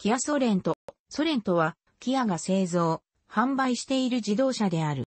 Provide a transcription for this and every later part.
キアソ連と、ソ連とは、キアが製造、販売している自動車である。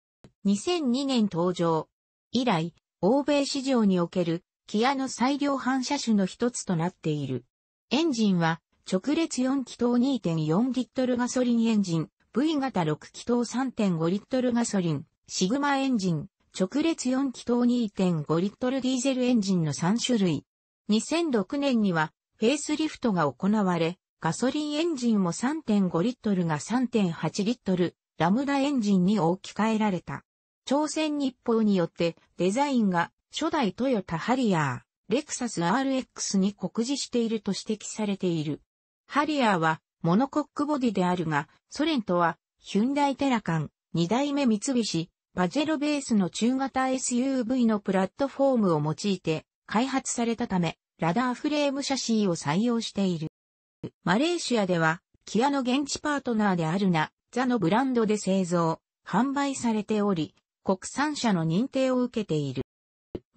2002年登場。以来、欧米市場における、キアの最良反射種の一つとなっている。エンジンは、直列4気筒2.4リットルガソリンエンジン、V 型6気筒3.5リットルガソリン、シグマエンジン、直列4気筒2.5リットルディーゼルエンジンの3種類。2006年には、フェイスリフトが行われ、ガソリンエンジンも3.5リットルが3.8リットル、ラムダエンジンに置き換えられた。朝鮮日報によってデザインが初代トヨタハリアー、レクサス RX に酷似していると指摘されている。ハリアーはモノコックボディであるが、ソ連とはヒュンダイテラカン、2代目三菱、パジェロベースの中型 SUV のプラットフォームを用いて開発されたため、ラダーフレームシャシーを採用している。マレーシアでは、キアの現地パートナーであるな、ザのブランドで製造、販売されており、国産車の認定を受けている。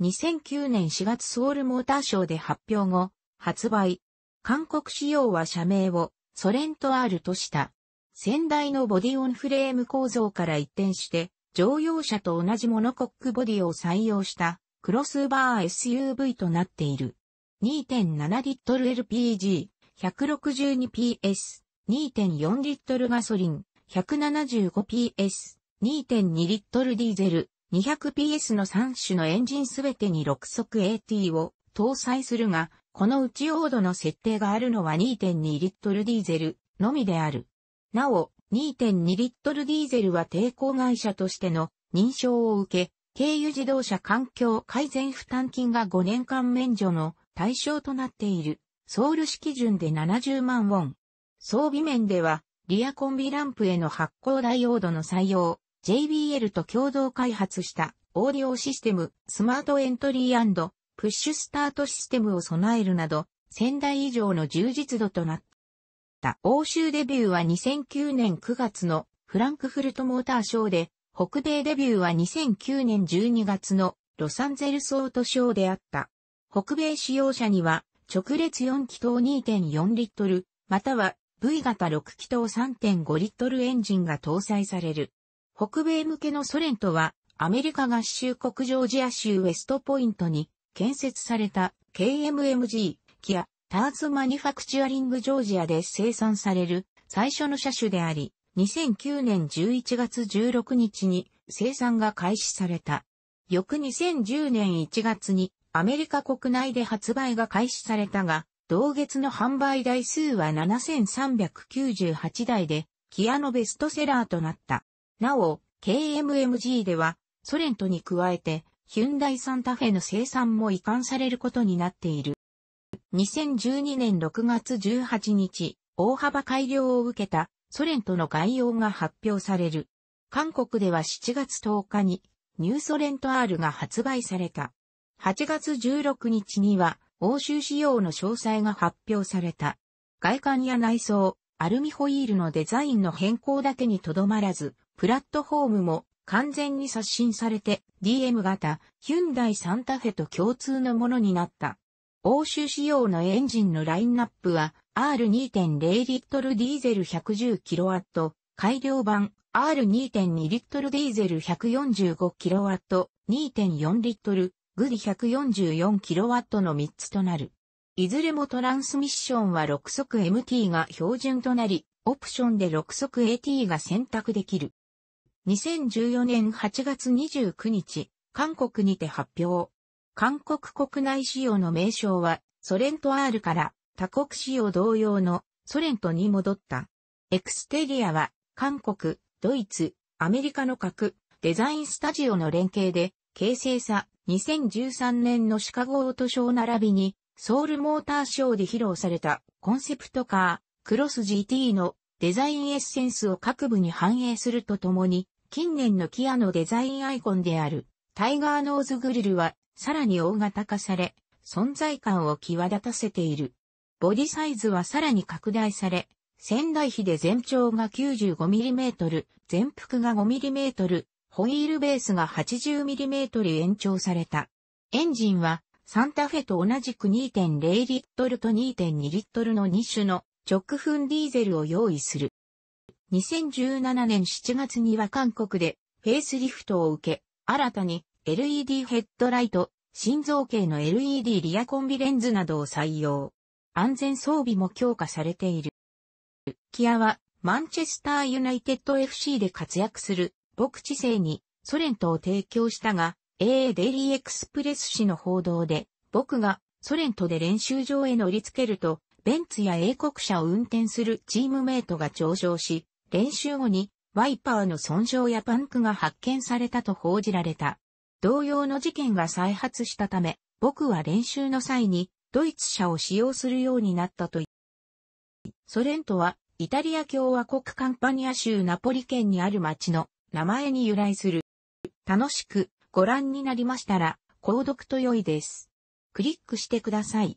2009年4月ソウルモーターショーで発表後、発売。韓国仕様は社名をソレント R とした。先代のボディオンフレーム構造から一転して、乗用車と同じモノコックボディを採用したクロスバー SUV となっている。2.7リットル LPG 162PS、2.4リットルガソリン、175PS、2.2リットルディーゼル、200PS の3種のエンジンすべてに6速 AT を搭載するが、このうちー度の設定があるのは2.2リットルディーゼルのみである。なお、2.2リットルディーゼルは抵抗会社としての認証を受け、軽油自動車環境改善負担金が5年間免除の対象となっている。ソウル式順で70万ウォン。装備面では、リアコンビランプへの発光ダイオードの採用、JBL と共同開発したオーディオシステム、スマートエントリープッシュスタートシステムを備えるなど、1000台以上の充実度となった。欧州デビューは2009年9月のフランクフルトモーターショーで、北米デビューは2009年12月のロサンゼルスオートショーであった。北米使用者には直列4気筒2.4リットル、または V 型6気筒3.5リットルエンジンが搭載される。北米向けのソ連とは、アメリカ合衆国ジョージア州ウェストポイントに建設された KMMG、キア、ターズマニファクチュアリングジョージアで生産される最初の車種であり、2009年11月16日に生産が開始された。翌2010年1月にアメリカ国内で発売が開始されたが、同月の販売台数は7398台で、キアのベストセラーとなった。なお、KMMG では、ソ連とに加えて、ヒュンダイサンタフェの生産も移管されることになっている。2012年6月18日、大幅改良を受けたソ連との概要が発表される。韓国では7月10日にニューソレント R が発売された。8月16日には、欧州仕様の詳細が発表された。外観や内装、アルミホイールのデザインの変更だけにとどまらず、プラットフォームも完全に刷新されて DM 型ヒュンダイサンタフェと共通のものになった。欧州仕様のエンジンのラインナップは R2.0 リットルディーゼル 110kW 改良版 R2.2 リットルディーゼル 145kW 2.4リットルグリ 144kW の3つとなる。いずれもトランスミッションは6速 MT が標準となり、オプションで6速 AT が選択できる。2014年8月29日、韓国にて発表。韓国国内仕様の名称は、ソ連と R から他国仕様同様のソ連とに戻った。エクステリアは、韓国、ドイツ、アメリカの核、デザインスタジオの連携で、形成さ、2013年のシカゴオートショー並びに、ソウルモーターショーで披露されたコンセプトカー、クロス GT のデザインエッセンスを各部に反映するとともに、近年のキアのデザインアイコンであるタイガーノーズグリルはさらに大型化され、存在感を際立たせている。ボディサイズはさらに拡大され、仙台比で全長が 95mm、全幅が 5mm、ホイールベースが 80mm 延長された。エンジンはサンタフェと同じく2.0リットルと2.2リットルの2種の直噴ディーゼルを用意する。2017年7月には韓国でフェイスリフトを受け、新たに LED ヘッドライト、心臓系の LED リアコンビレンズなどを採用。安全装備も強化されている。キアはマンチェスターユナイテッド FC で活躍する牧地性にソ連とを提供したが、AA デイリーエクスプレス誌の報道で、僕がソ連とで練習場へ乗り付けると、ベンツや英国車を運転するチームメイトが上昇し、練習後にワイパーの損傷やパンクが発見されたと報じられた。同様の事件が再発したため、僕は練習の際にドイツ車を使用するようになったとソ連とはイタリア共和国カンパニア州ナポリ県にある町の名前に由来する。楽しくご覧になりましたら、購読と良いです。クリックしてください。